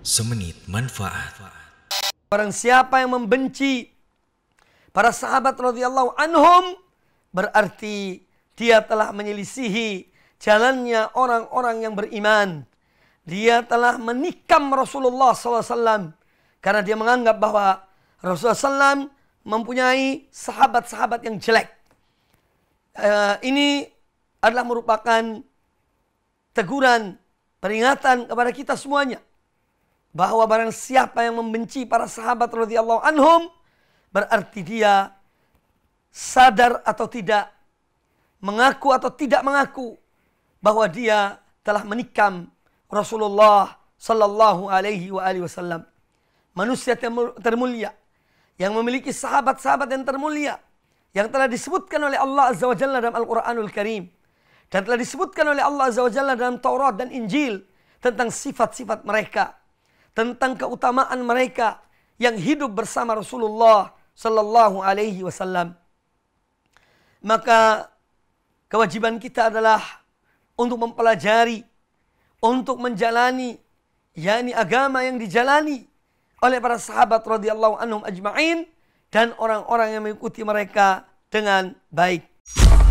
Semenit manfaat. Orang siapa yang membenci para sahabat radhiyallahu anhum berarti dia telah menyelisihi jalannya orang-orang yang beriman. Dia telah menikam Rasulullah SAW karena dia menganggap bahwa Rasulullah SAW mempunyai sahabat-sahabat yang jelek. Eh, ini adalah merupakan teguran, peringatan kepada kita semuanya bahwa barang siapa yang membenci para sahabat radhiyallahu anhum berarti dia sadar atau tidak mengaku atau tidak mengaku bahwa dia telah menikam Rasulullah sallallahu alaihi wa alihi wasallam manusia termulia yang memiliki sahabat-sahabat yang termulia yang telah disebutkan oleh Allah azza wa jalla dalam Al-Qur'anul Karim dan telah disebutkan oleh Allah azza wa jalla dalam Taurat dan Injil tentang sifat-sifat mereka tentang keutamaan mereka yang hidup bersama Rasulullah sallallahu alaihi wasallam. Maka kewajiban kita adalah untuk mempelajari, untuk menjalani yakni agama yang dijalani oleh para sahabat radhiyallahu anhum ajma'in dan orang-orang yang mengikuti mereka dengan baik.